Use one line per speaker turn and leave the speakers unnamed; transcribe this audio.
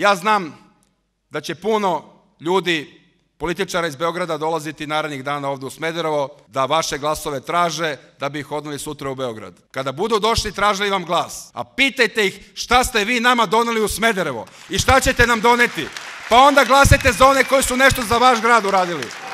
Ja znam da će puno ljudi, političara iz Beograda dolaziti narednih dana ovde u Smederevo, da vaše glasove traže, da bi ih odneli sutra u Beograd. Kada budu došli, tražili vam glas. A pitajte ih šta ste vi nama doneli u Smederevo i šta ćete nam doneti. Pa onda glasajte za one koji su nešto za vaš grad uradili.